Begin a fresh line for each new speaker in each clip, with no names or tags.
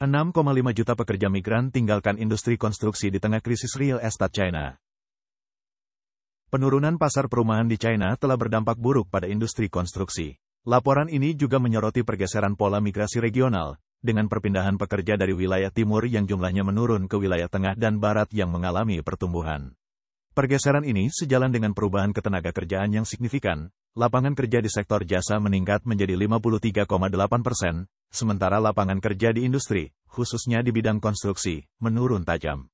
6,5 juta pekerja migran tinggalkan industri konstruksi di tengah krisis real estate China. Penurunan pasar perumahan di China telah berdampak buruk pada industri konstruksi. Laporan ini juga menyoroti pergeseran pola migrasi regional, dengan perpindahan pekerja dari wilayah timur yang jumlahnya menurun ke wilayah tengah dan barat yang mengalami pertumbuhan. Pergeseran ini sejalan dengan perubahan ketenaga kerjaan yang signifikan. Lapangan kerja di sektor jasa meningkat menjadi 53,8 persen, sementara lapangan kerja di industri, khususnya di bidang konstruksi, menurun tajam.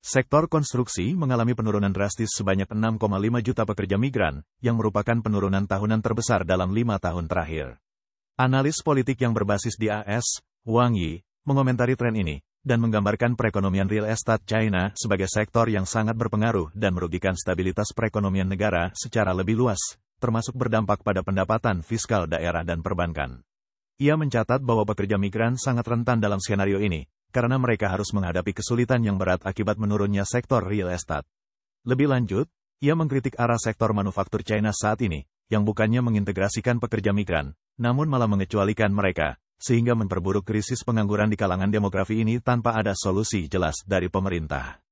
Sektor konstruksi mengalami penurunan drastis sebanyak 6,5 juta pekerja migran, yang merupakan penurunan tahunan terbesar dalam lima tahun terakhir. Analis politik yang berbasis di AS, Wang Yi, mengomentari tren ini, dan menggambarkan perekonomian real estate China sebagai sektor yang sangat berpengaruh dan merugikan stabilitas perekonomian negara secara lebih luas, termasuk berdampak pada pendapatan fiskal daerah dan perbankan. Ia mencatat bahwa pekerja migran sangat rentan dalam skenario ini, karena mereka harus menghadapi kesulitan yang berat akibat menurunnya sektor real estate. Lebih lanjut, ia mengkritik arah sektor manufaktur China saat ini, yang bukannya mengintegrasikan pekerja migran, namun malah mengecualikan mereka, sehingga memperburuk krisis pengangguran di kalangan demografi ini tanpa ada solusi jelas dari pemerintah.